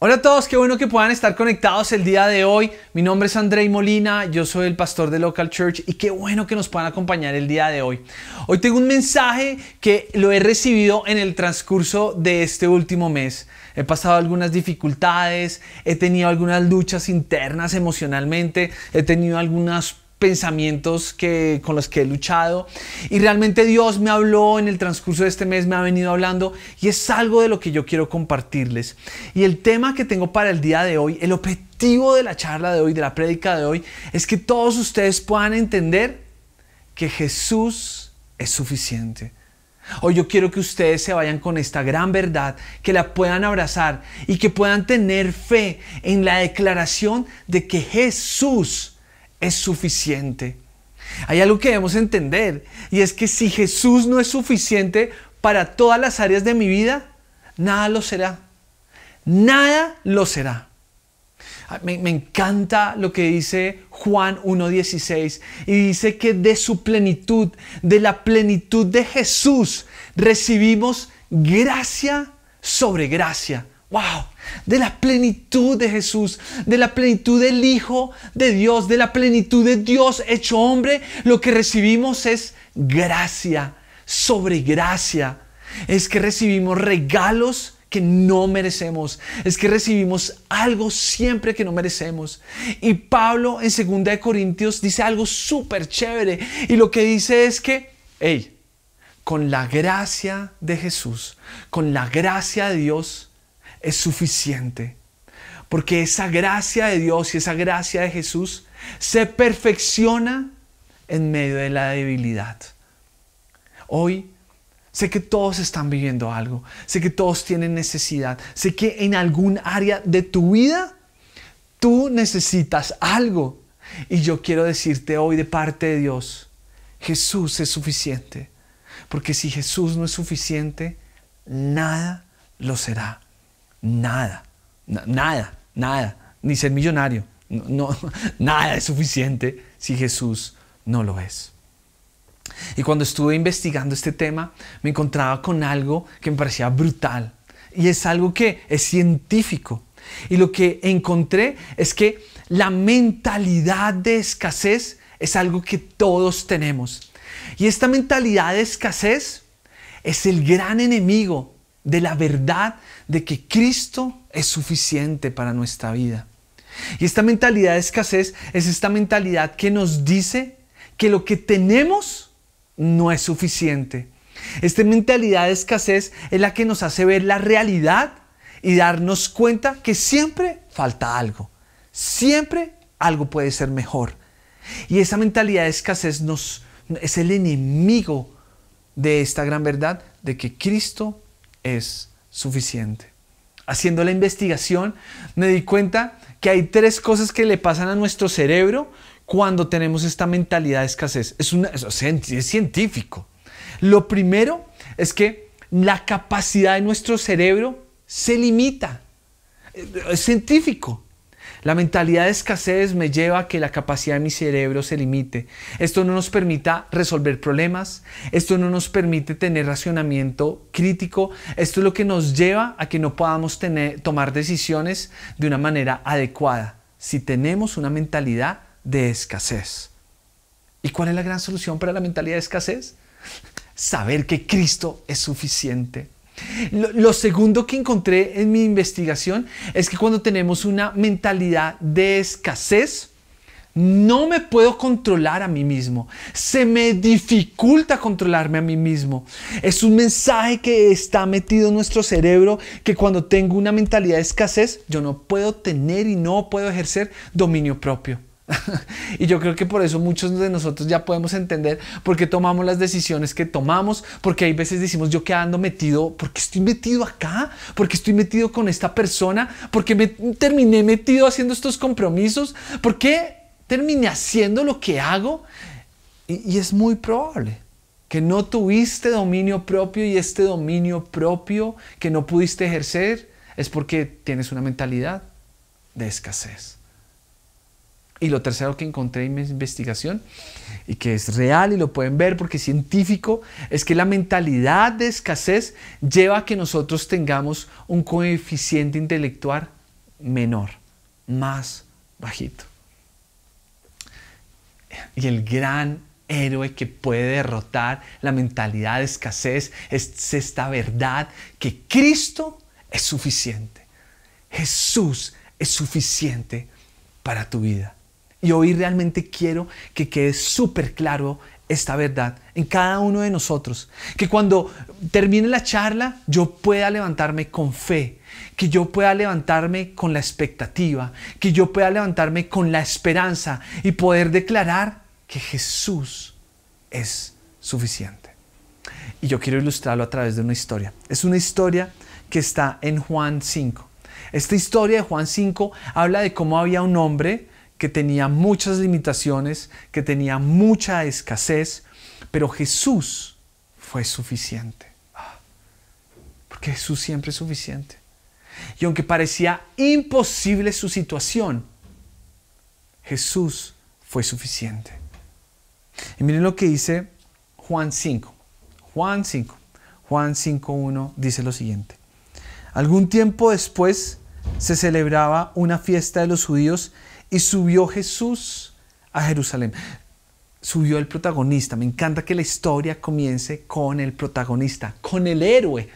Hola a todos, qué bueno que puedan estar conectados el día de hoy. Mi nombre es Andrei Molina, yo soy el pastor de Local Church y qué bueno que nos puedan acompañar el día de hoy. Hoy tengo un mensaje que lo he recibido en el transcurso de este último mes he pasado algunas dificultades, he tenido algunas luchas internas emocionalmente, he tenido algunos pensamientos que, con los que he luchado. Y realmente Dios me habló en el transcurso de este mes, me ha venido hablando y es algo de lo que yo quiero compartirles. Y el tema que tengo para el día de hoy, el objetivo de la charla de hoy, de la prédica de hoy, es que todos ustedes puedan entender que Jesús es suficiente Hoy yo quiero que ustedes se vayan con esta gran verdad, que la puedan abrazar y que puedan tener fe en la declaración de que Jesús es suficiente. Hay algo que debemos entender y es que si Jesús no es suficiente para todas las áreas de mi vida, nada lo será. Nada lo será. Ah, me, encanta lo que dice Juan 1.16 y dice que de su plenitud, de la plenitud de Jesús, recibimos gracia sobre gracia. ¡Wow! De la plenitud de Jesús, de la plenitud del Hijo de Dios, de la plenitud de Dios hecho hombre, lo que recibimos es gracia sobre gracia. Es que recibimos regalos no merecemos, es que recibimos algo siempre que no merecemos. Y Pablo en 2 Corintios dice algo súper chévere y lo que dice es que, hey, con la gracia de Jesús, con la gracia de Dios, es suficiente. Porque esa gracia de Dios y esa gracia de Jesús se perfecciona en medio de la debilidad. Hoy Sé que todos están viviendo algo, sé que todos tienen necesidad, sé que en algún área de tu vida tú necesitas algo. Y yo quiero decirte hoy de parte de Dios, Jesús es suficiente, porque si Jesús no es suficiente, nada lo será, nada, nada, nada, ni ser millonario, no, nada es suficiente si Jesús no lo es. Y cuando estuve investigando este tema, me encontraba con algo que me parecía brutal. Y es algo que es científico. Y lo que encontré es que la mentalidad de escasez es algo que todos tenemos. Y esta mentalidad de escasez es el gran enemigo de la verdad de que Cristo es suficiente para nuestra vida. Y esta mentalidad de escasez es esta mentalidad que nos dice que lo que tenemos no es suficiente. Esta mentalidad de escasez es la que nos hace ver la realidad y darnos cuenta que siempre falta algo. Siempre algo puede ser mejor. Y esa mentalidad de escasez es el enemigo de esta gran verdad de que Cristo es suficiente. Haciendo la investigación me di cuenta que hay tres cosas que le pasan a nuestro cerebro cuando tenemos esta mentalidad de escasez? Es, científico. Lo primero es que la capacidad de nuestro cerebro se limita. Es científico. La mentalidad de escasez me lleva a que la capacidad de mi cerebro se limite. Esto no nos permita resolver problemas, esto no nos permite tener racionamiento crítico, esto es lo que nos lleva a que no podamos tener, tomar decisiones de una manera adecuada. Si tenemos una mentalidad de escasez. ¿Y cuál es la gran solución para la mentalidad de escasez? Saber que Cristo es suficiente. Lo, lo, segundo que encontré en mi investigación es que cuando tenemos una mentalidad de escasez, no me puedo controlar a mí mismo. Se me dificulta controlarme a mí mismo. Es un mensaje que está metido en nuestro cerebro que cuando tengo una mentalidad de escasez, yo no puedo tener y no puedo ejercer dominio propio. y yo creo que por eso muchos de nosotros ya podemos entender por qué tomamos las decisiones que tomamos, porque hay veces decimos yo quedando metido, porque estoy metido acá? porque estoy metido con esta persona? porque me terminé metido haciendo estos compromisos? porque terminé haciendo lo que hago? y es muy probable que no tuviste dominio propio y este dominio propio que no pudiste ejercer es porque tienes una mentalidad de escasez. Y lo tercero que encontré en mi investigación, y que es real y lo pueden ver porque es científico, es que la mentalidad de escasez lleva a que nosotros tengamos un coeficiente intelectual menor, más bajito. Y el gran héroe que puede derrotar la mentalidad de escasez es esta verdad que Cristo es suficiente. Jesús es suficiente para tu vida. Y hoy realmente quiero que quede súper claro esta verdad en cada uno de nosotros. Que cuando termine la charla yo pueda levantarme con fe, que yo pueda levantarme con la expectativa, que yo pueda levantarme con la esperanza y poder declarar que Jesús es suficiente. Y yo quiero ilustrarlo a través de una historia. Es una historia que está en Juan 5. Esta historia de Juan 5 habla de cómo había un hombre que tenía muchas limitaciones, que tenía mucha escasez, pero Jesús fue suficiente. Ah, porque Jesús siempre es suficiente. Y aunque parecía imposible su situación, Jesús fue suficiente. Y miren lo que dice Juan 5. Juan 5. Juan 5.1 dice lo siguiente. Algún tiempo después se celebraba una fiesta de los judíos y subió Jesús a Jerusalén. Subió el protagonista. Me encanta que la historia comience con el protagonista, con el héroe,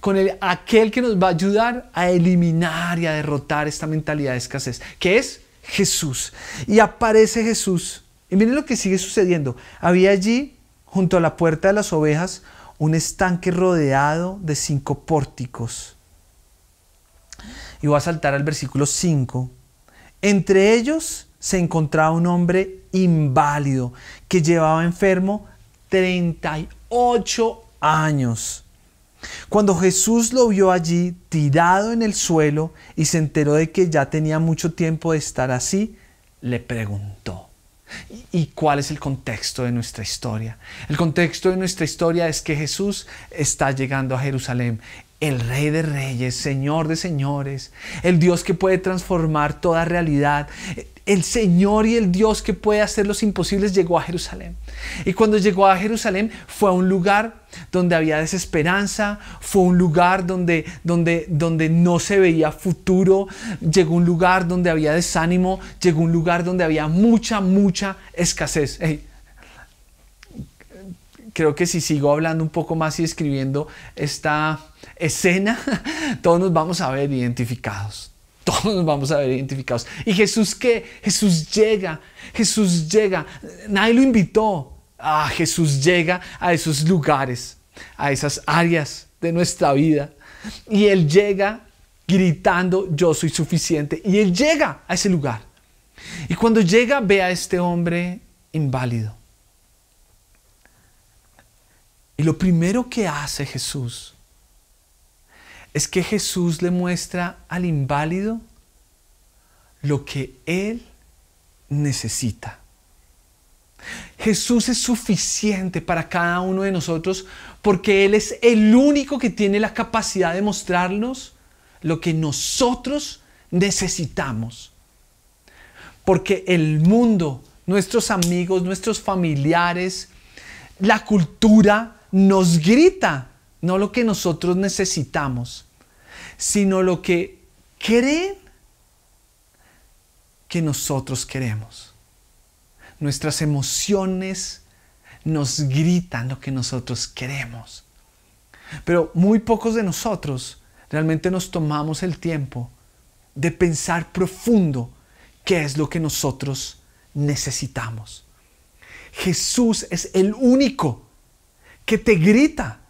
con el, aquel que nos va a ayudar a eliminar y a derrotar esta mentalidad de escasez, que es Jesús. Y aparece Jesús. Y miren lo que sigue sucediendo. Había allí, junto a la puerta de las ovejas, un estanque rodeado de cinco pórticos. Y voy a saltar al versículo 5 entre ellos se encontraba un hombre inválido que llevaba enfermo 38 años. Cuando Jesús lo vio allí tirado en el suelo y se enteró de que ya tenía mucho tiempo de estar así, le preguntó. ¿Y cuál es el contexto de nuestra historia? El contexto de nuestra historia es que Jesús está llegando a Jerusalén el Rey de Reyes, Señor de Señores, el Dios que puede transformar toda realidad, el Señor y el Dios que puede hacer los imposibles llegó a Jerusalén. Y cuando llegó a Jerusalén fue a un lugar donde había desesperanza, fue un lugar donde, donde, donde no se veía futuro, llegó un lugar donde había desánimo, llegó un lugar donde había mucha, mucha escasez. creo que si sigo hablando un poco más y escribiendo esta, escena, todos nos vamos a ver identificados. Todos nos vamos a ver identificados. ¿Y Jesús qué? Jesús llega, Jesús llega. Nadie lo invitó. Ah, Jesús llega a esos lugares, a esas áreas de nuestra vida. Y Él llega gritando, yo soy suficiente. Y Él llega a ese lugar. Y cuando llega ve a este hombre inválido. Y lo primero que hace Jesús es que Jesús le muestra al inválido lo que él necesita. Jesús es suficiente para cada uno de nosotros porque Él es el único que tiene la capacidad de mostrarnos lo que nosotros necesitamos. Porque el mundo, nuestros amigos, nuestros familiares, la cultura nos grita, no lo que nosotros necesitamos sino lo que creen que nosotros queremos. Nuestras emociones nos gritan lo que nosotros queremos. Pero muy pocos de nosotros realmente nos tomamos el tiempo de pensar profundo qué es lo que nosotros necesitamos. Jesús es el único que te grita,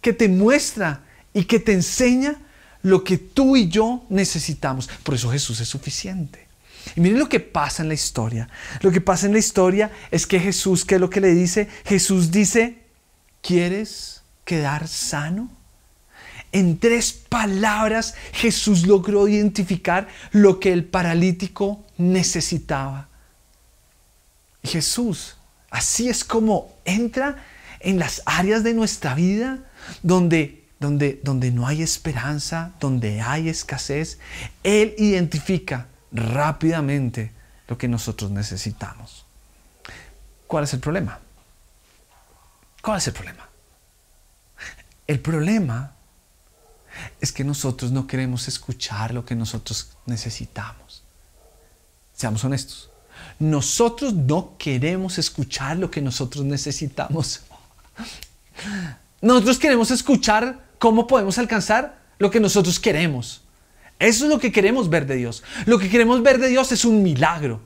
que te muestra y que te enseña lo que tú y yo necesitamos. Por eso Jesús es suficiente. Y miren lo que pasa en la historia. Lo que pasa en la historia es que Jesús, ¿qué es lo que le dice? Jesús dice, ¿quieres quedar sano? En tres palabras Jesús logró identificar lo que el paralítico necesitaba. Jesús, así es como entra en las áreas de nuestra vida donde donde, no hay esperanza, donde hay escasez, Él identifica rápidamente lo que nosotros necesitamos. ¿Cuál es el problema? ¿Cuál es el problema? El problema es que nosotros no queremos escuchar lo que nosotros necesitamos. Seamos honestos. Nosotros no queremos escuchar lo que nosotros necesitamos. Nosotros queremos escuchar cómo podemos alcanzar lo que nosotros queremos. Eso es lo que queremos ver de Dios. Lo que queremos ver de Dios es un milagro.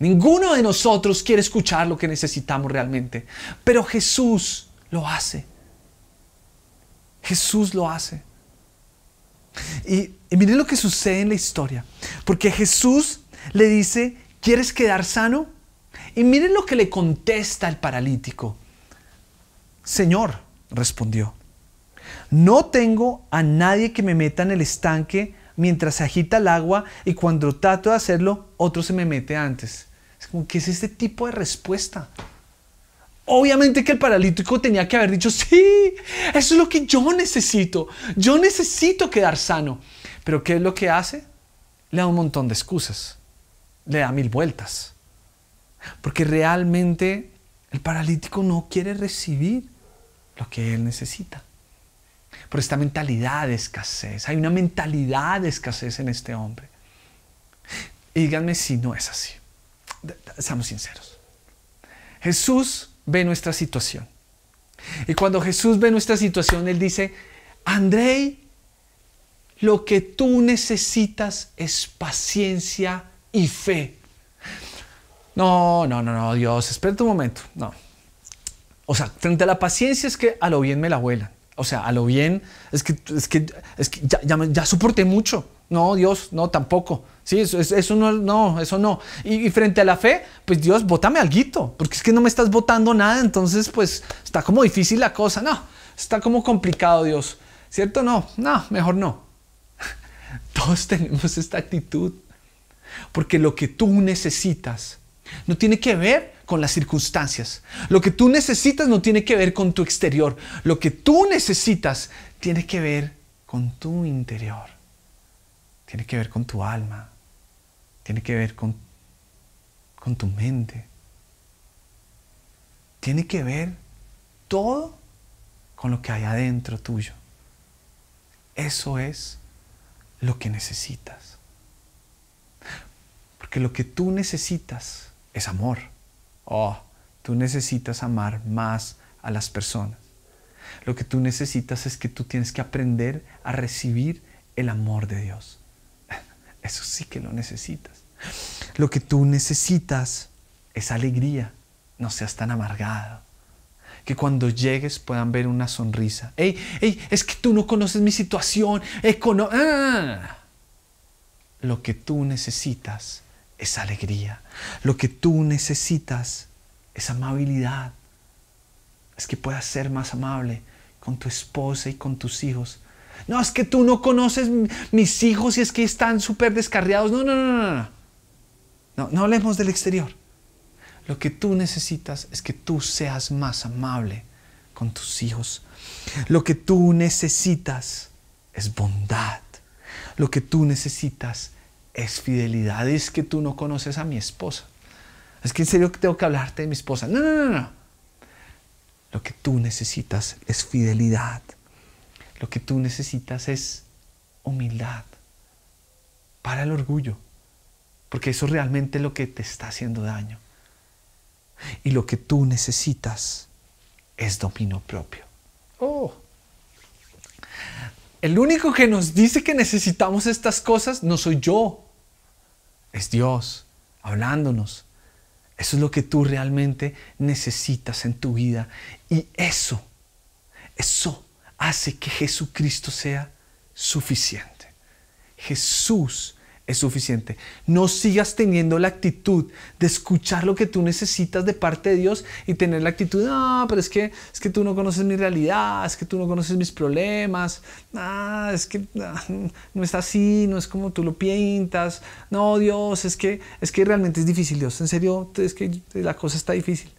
Ninguno de nosotros quiere escuchar lo que necesitamos realmente, pero Jesús lo hace. Jesús lo hace. Y, miren lo que sucede en la historia, porque Jesús le dice, ¿quieres quedar sano? Y miren lo que le contesta el paralítico. Señor, respondió, no tengo a nadie que me meta en el estanque mientras se agita el agua y cuando trato de hacerlo, otro se me mete antes. Es como que es este tipo de respuesta. Obviamente que el paralítico tenía que haber dicho, sí, eso es lo que yo necesito. Yo necesito quedar sano. Pero ¿qué es lo que hace? Le da un montón de excusas. Le da mil vueltas. Porque realmente el paralítico no quiere recibir lo que él necesita por esta mentalidad de escasez. Hay una mentalidad de escasez en este hombre. díganme si no es así. Seamos sinceros. Jesús ve nuestra situación. Y cuando Jesús ve nuestra situación, Él dice, André, lo que tú necesitas es paciencia y fe. No, no, no, no, Dios, espérate un momento. No. O sea, frente a la paciencia es que a lo bien me la vuelan. O sea, a lo bien, es que, es que, es que ya, ya, soporté mucho. No, Dios, no, tampoco. Sí, eso, no, no, eso no. Y, frente a la fe, pues Dios, bótame alguito, porque es que no me estás votando nada, entonces pues está como difícil la cosa, no, está como complicado Dios, ¿cierto? No, no, mejor no. Todos tenemos esta actitud, porque lo que tú necesitas no tiene que ver con las circunstancias. Lo que tú necesitas no tiene que ver con tu exterior. Lo que tú necesitas tiene que ver con tu interior. Tiene que ver con tu alma. Tiene que ver con, con tu mente. Tiene que ver todo con lo que hay adentro tuyo. Eso es lo que necesitas. Porque lo que tú necesitas es amor. Oh, tú necesitas amar más a las personas. Lo que tú necesitas es que tú tienes que aprender a recibir el amor de Dios. Eso sí que lo necesitas. Lo que tú necesitas es alegría. No seas tan amargado. Que cuando llegues puedan ver una sonrisa. Ey, ey, es que tú no conoces mi situación. Eh, ¡Ah! Lo que tú necesitas es alegría. Lo que tú necesitas es amabilidad. Es que puedas ser más amable con tu esposa y con tus hijos. No, es que tú no conoces mis hijos y es que están súper descarriados. No, no, no, no, no. No, no hablemos del exterior. Lo que tú necesitas es que tú seas más amable con tus hijos. Lo que tú necesitas es bondad. Lo que tú necesitas es fidelidad, es que tú no conoces a mi esposa. Es que en serio tengo que hablarte de mi esposa. No, no, no, no. Lo que tú necesitas es fidelidad. Lo que tú necesitas es humildad. Para el orgullo. Porque eso realmente lo que te está haciendo daño. Y lo que tú necesitas es dominio propio. Oh. El único que nos dice que necesitamos estas cosas no soy yo, es Dios hablándonos. Eso es lo que tú realmente necesitas en tu vida. Y eso, eso hace que Jesucristo sea suficiente. Jesús es suficiente. No sigas teniendo la actitud de escuchar lo que tú necesitas de parte de Dios y tener la actitud, ah, pero es que, es que tú no conoces mi realidad, es que tú no conoces mis problemas, ah, es que ah, no está así, no es como tú lo pintas, no, Dios, es que, es que realmente es difícil, Dios, en serio, es que la cosa está difícil.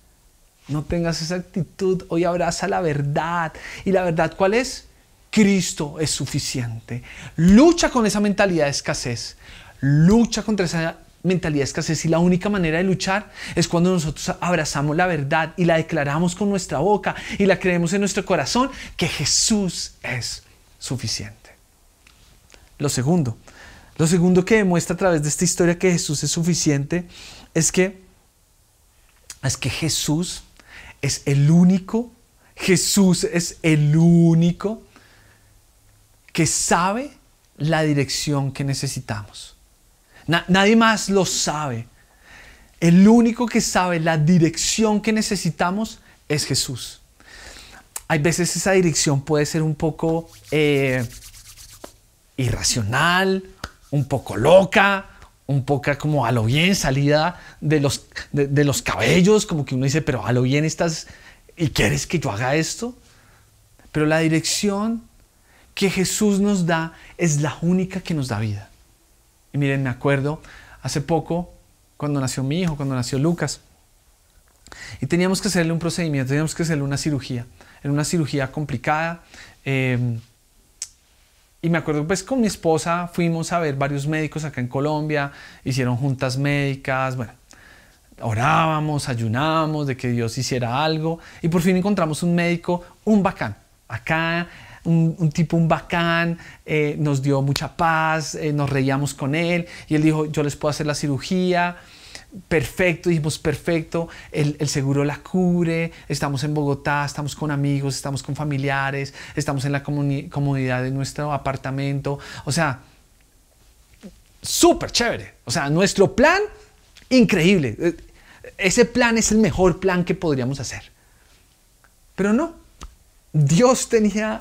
No tengas esa actitud, hoy abraza la verdad. ¿Y la verdad cuál es? Cristo es suficiente. Lucha con esa mentalidad de escasez. Lucha contra esa mentalidad de escasez y la única manera de luchar es cuando nosotros abrazamos la verdad y la declaramos con nuestra boca y la creemos en nuestro corazón que Jesús es suficiente. Lo segundo, lo segundo que demuestra a través de esta historia que Jesús es suficiente es que es que Jesús es el único, Jesús es el único que sabe la dirección que necesitamos. nadie más lo sabe. El único que sabe la dirección que necesitamos es Jesús. Hay veces esa dirección puede ser un poco eh, irracional, un poco loca, un poco como a lo bien salida de los, de los cabellos, como que uno dice, pero a lo bien estás y quieres que yo haga esto. Pero la dirección que Jesús nos da es la única que nos da vida. Y miren, me acuerdo hace poco, cuando nació mi hijo, cuando nació Lucas, y teníamos que hacerle un procedimiento, teníamos que hacerle una cirugía, era una cirugía complicada. Em, y me acuerdo, pues con mi esposa fuimos a ver varios médicos acá en Colombia, hicieron juntas médicas, bueno, orábamos, ayunábamos de que Dios hiciera algo, y por fin encontramos un médico, un bacán, acá un, tipo, un bacán, eh, nos dio mucha paz, eh, nos reíamos con él y él dijo, yo les puedo hacer la cirugía. Perfecto, dijimos perfecto, el, seguro la cubre, estamos en Bogotá, estamos con amigos, estamos con familiares, estamos en la comunidad de nuestro apartamento, o sea, súper chévere, o sea, nuestro plan, increíble, eh, ese plan es el mejor plan que podríamos hacer. Pero no, Dios tenía,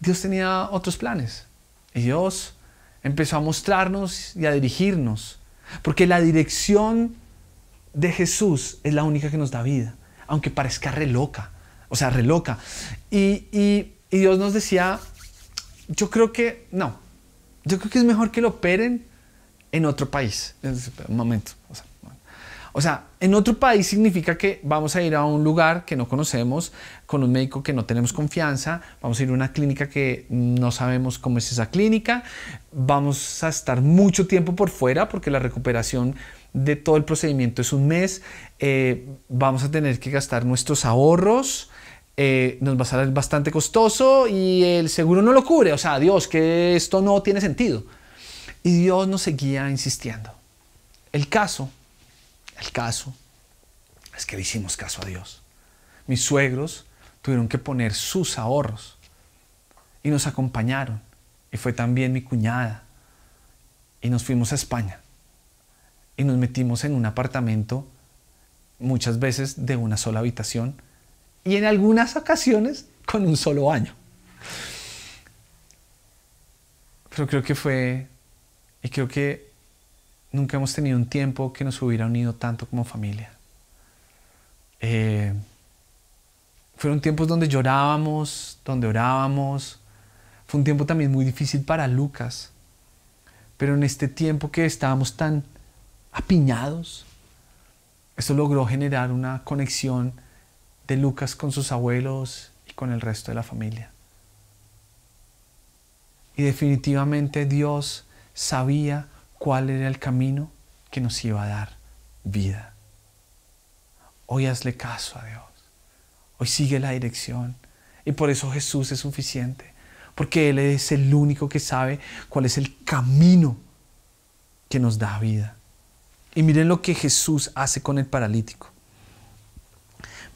Dios tenía otros planes. Y Dios empezó a mostrarnos y a dirigirnos. Porque la dirección de Jesús es la única que nos da vida. Aunque parezca reloca loca. O sea, reloca loca. Y, y Dios nos decía, yo creo que, no, yo creo que es mejor que lo operen en otro país. Un momento. O sea, o sea, en otro país significa que vamos a ir a un lugar que no conocemos, con un médico que no tenemos confianza, vamos a ir a una clínica que no sabemos cómo es esa clínica, vamos a estar mucho tiempo por fuera porque la recuperación de todo el procedimiento es un mes, eh, vamos a tener que gastar nuestros ahorros, eh, nos va a salir bastante costoso y el seguro no lo cubre. O sea, Dios, que esto no tiene sentido. Y Dios nos seguía insistiendo. El caso el caso es que le hicimos caso a Dios. Mis suegros tuvieron que poner sus ahorros y nos acompañaron. Y fue también mi cuñada. Y nos fuimos a España. Y nos metimos en un apartamento, muchas veces de una sola habitación y en algunas ocasiones con un solo baño. Pero creo que fue, y creo que nunca hemos tenido un tiempo que nos hubiera unido tanto como familia. Eh, fueron tiempos donde llorábamos, donde orábamos. Fue un tiempo también muy difícil para Lucas. Pero en este tiempo que estábamos tan apiñados, eso logró generar una conexión de Lucas con sus abuelos y con el resto de la familia. Y definitivamente Dios sabía cuál era el camino que nos iba a dar vida. Hoy hazle caso a Dios. Hoy sigue la dirección. Y por eso Jesús es suficiente. Porque Él es el único que sabe cuál es el camino que nos da vida. Y miren lo que Jesús hace con el paralítico.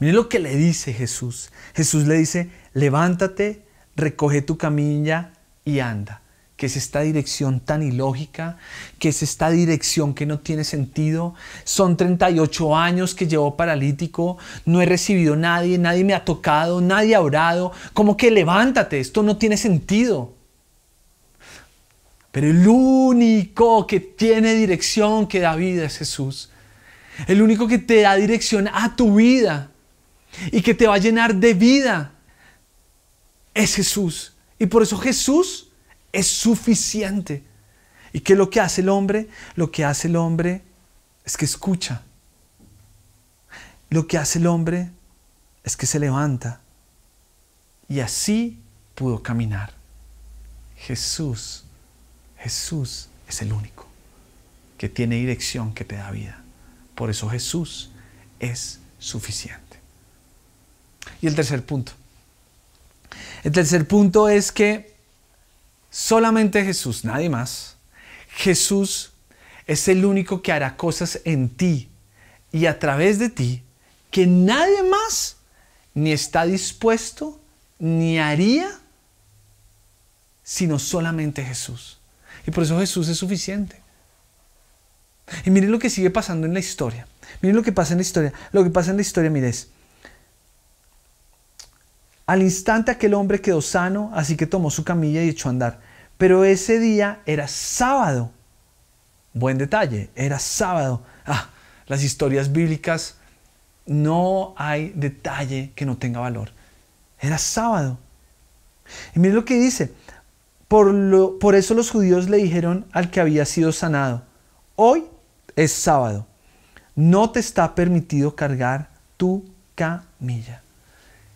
Miren lo que le dice Jesús. Jesús le dice, levántate, recoge tu camilla y anda que es esta dirección tan ilógica, que es esta dirección que no tiene sentido. Son 38 años que llevo paralítico, no he recibido a nadie, nadie me ha tocado, nadie ha orado, como que levántate, esto no tiene sentido. Pero el único que tiene dirección que da vida es Jesús. El único que te da dirección a tu vida y que te va a llenar de vida es Jesús. Y por eso Jesús es suficiente. ¿Y qué es lo que hace el hombre? Lo que hace el hombre es que escucha. Lo que hace el hombre es que se levanta. Y así pudo caminar. Jesús, Jesús es el único que tiene dirección, que te da vida. Por eso Jesús es suficiente. Y el tercer punto. El tercer punto es que Solamente Jesús, nadie más. Jesús es el único que hará cosas en ti y a través de ti que nadie más ni está dispuesto ni haría sino solamente Jesús. Y por eso Jesús es suficiente. Y miren lo que sigue pasando en la historia. Miren lo que pasa en la historia. Lo que pasa en la historia, es Al instante aquel hombre quedó sano, así que tomó su camilla y echó a andar. Pero ese día era sábado. Buen detalle, era sábado. Ah, las historias bíblicas no hay detalle que no tenga valor. Era sábado. Y miren lo que dice. Por, lo, por eso los judíos le dijeron al que había sido sanado, hoy es sábado, no te está permitido cargar tu camilla.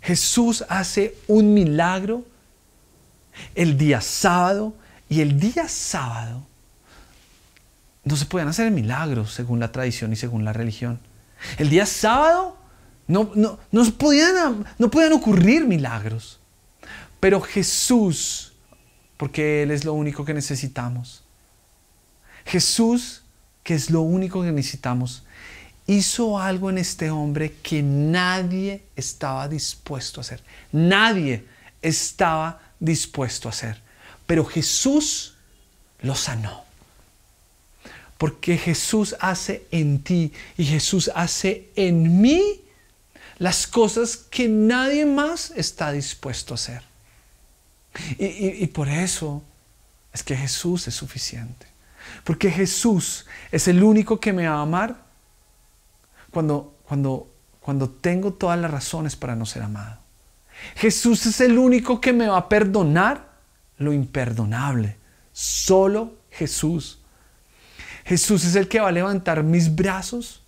Jesús hace un milagro el día sábado y el día sábado no se podían hacer milagros según la tradición y según la religión. El día sábado no, no, podían, podían ocurrir milagros. Pero Jesús, porque Él es lo único que necesitamos, Jesús, que es lo único que necesitamos, hizo algo en este hombre que nadie estaba dispuesto a hacer. Nadie estaba dispuesto a hacer. Pero Jesús lo sanó. Porque Jesús hace en ti y Jesús hace en mí las cosas que nadie más está dispuesto a hacer. Y, por eso es que Jesús es suficiente. Porque Jesús es el único que me va a amar cuando, cuando, cuando tengo todas las razones para no ser amado. Jesús es el único que me va a perdonar lo imperdonable. Solo Jesús. Jesús es el que va a levantar mis brazos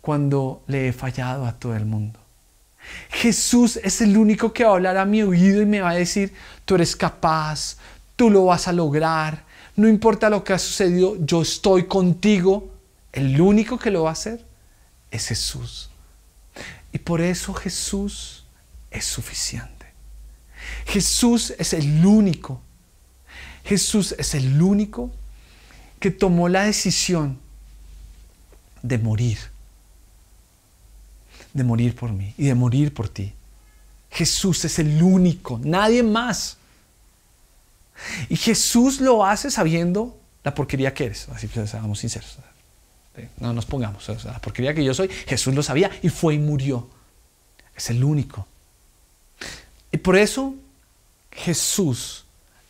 cuando le he fallado a todo el mundo. Jesús es el único que va a hablar a mi oído y me va a decir, tú eres capaz, tú lo vas a lograr, no importa lo que ha sucedido, yo estoy contigo. El único que lo va a hacer es Jesús. Y por eso Jesús es suficiente. Jesús es el único. Jesús es el único que tomó la decisión de morir. De morir por mí y de morir por ti. Jesús es el único, nadie más. Y Jesús lo hace sabiendo la porquería que eres. Así que seamos sinceros. No nos pongamos. la porquería que yo soy, Jesús lo sabía y fue y murió. Es el único. Y por eso Jesús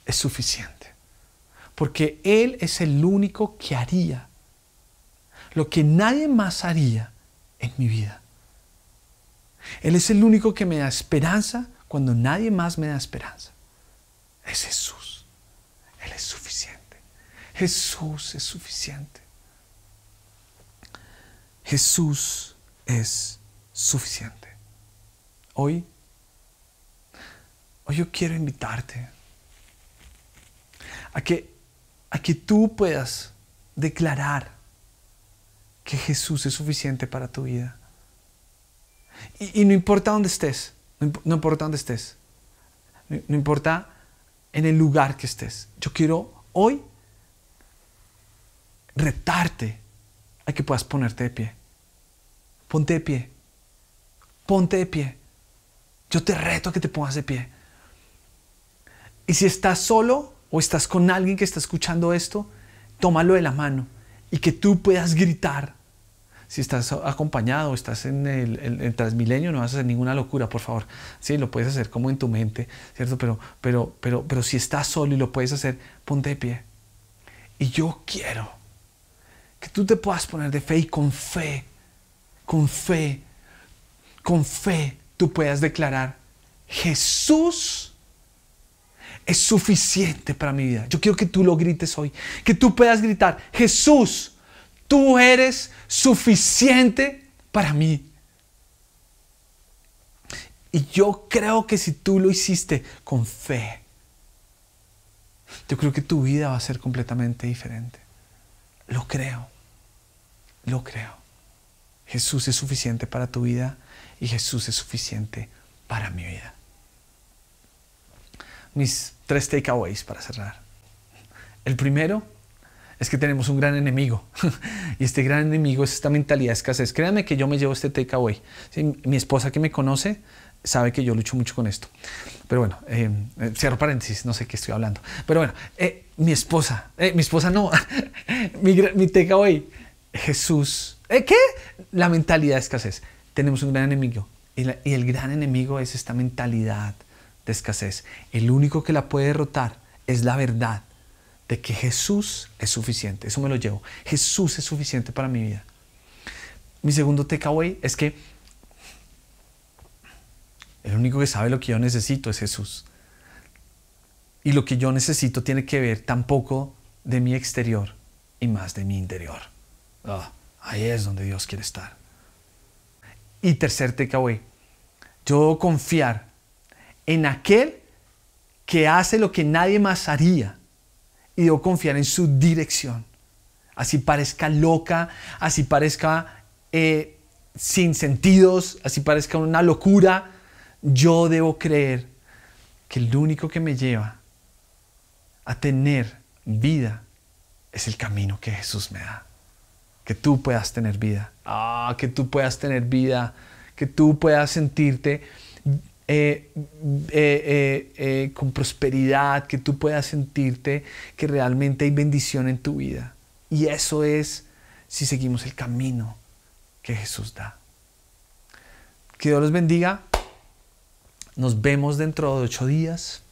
es suficiente, porque Él es el único que haría lo que nadie más haría en mi vida. Él es el único que me da esperanza cuando nadie más me da esperanza. Es Jesús. Él es suficiente. Jesús es suficiente. Jesús es suficiente. Hoy Hoy oh, yo quiero invitarte a que, a que tú puedas declarar que Jesús es suficiente para tu vida. Y, no importa dónde estés, no, importa dónde estés, no importa en el lugar que estés. Yo quiero hoy retarte a que puedas ponerte de pie. Ponte de pie. Ponte de pie. Yo te reto a que te pongas de pie. Y si estás solo o estás con alguien que está escuchando esto, tómalo de la mano y que tú puedas gritar. Si estás acompañado, o estás en el, Transmilenio, no vas a hacer ninguna locura, por favor. Sí, lo puedes hacer como en tu mente, ¿cierto? Pero, pero, pero, pero si estás solo y lo puedes hacer, ponte pie. Y yo quiero que tú te puedas poner de fe y con fe, con fe, con fe, tú puedas declarar, Jesús es suficiente para mi vida. Yo quiero que tú lo grites hoy, que tú puedas gritar, Jesús, tú eres suficiente para mí. Y yo creo que si tú lo hiciste con fe, yo creo que tu vida va a ser completamente diferente. Lo creo, lo creo. Jesús es suficiente para tu vida y Jesús es suficiente para mi vida. Mis tres takeaways para cerrar. El primero es que tenemos un gran enemigo y este gran enemigo es esta mentalidad de escasez. Créanme que yo me llevo este takeaway. Mi esposa que me conoce sabe que yo lucho mucho con esto. Pero bueno, eh, eh, cierro paréntesis, no sé qué estoy hablando. Pero bueno, eh, mi esposa, mi esposa no, mi, takeaway, Jesús. ¿Qué? La mentalidad de escasez. Tenemos un gran enemigo y el gran enemigo es esta mentalidad de escasez. El único que la puede derrotar es la verdad de que Jesús es suficiente. Eso me lo llevo. Jesús es suficiente para mi vida. Mi segundo takeaway es que el único que sabe lo que yo necesito es Jesús. Y lo que yo necesito tiene que ver tampoco de mi exterior y más de mi interior. Ah, ahí es donde Dios quiere estar. Y tercer takeaway, yo debo confiar en aquel que hace lo que nadie más haría y debo confiar en su dirección. Así parezca loca, así parezca eh, sin sentidos, así parezca una locura, yo debo creer que el único que me lleva a tener vida es el camino que Jesús me da. Que tú puedas tener vida. Ah, que tú puedas tener vida. Que tú puedas sentirte eh, eh, eh, con prosperidad, que tú puedas sentirte que realmente hay bendición en tu vida. Y eso es si seguimos el camino que Jesús da. Que Dios los bendiga. Nos vemos dentro de ocho días.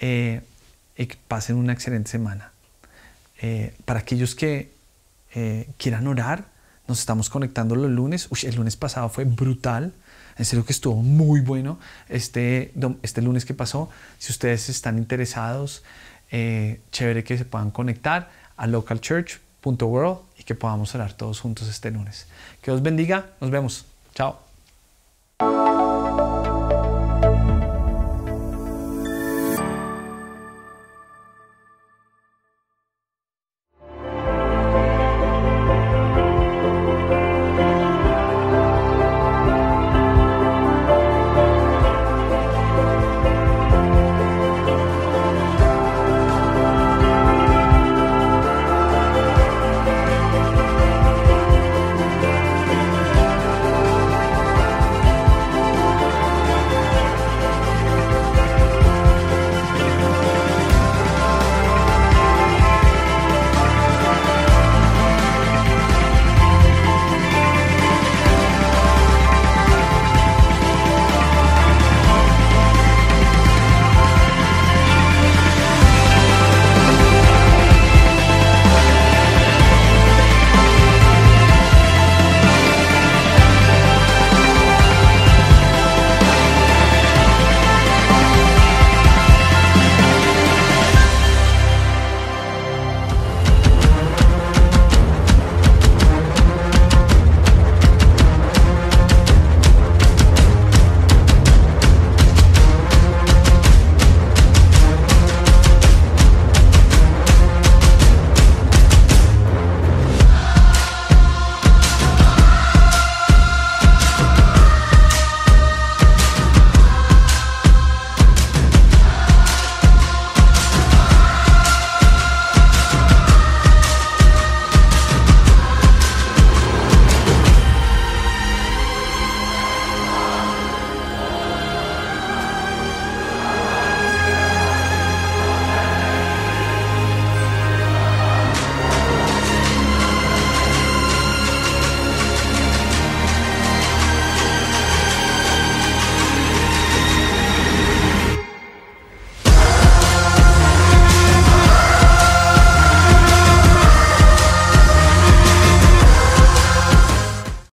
y que pasen una excelente semana. para aquellos que quieran orar, nos estamos conectando los lunes. el lunes pasado fue brutal. En que estuvo muy bueno este, este lunes que pasó. Si ustedes están interesados, eh, chévere que se puedan conectar a localchurch.world y que podamos orar todos juntos este lunes. Que os bendiga. Nos vemos. Chao.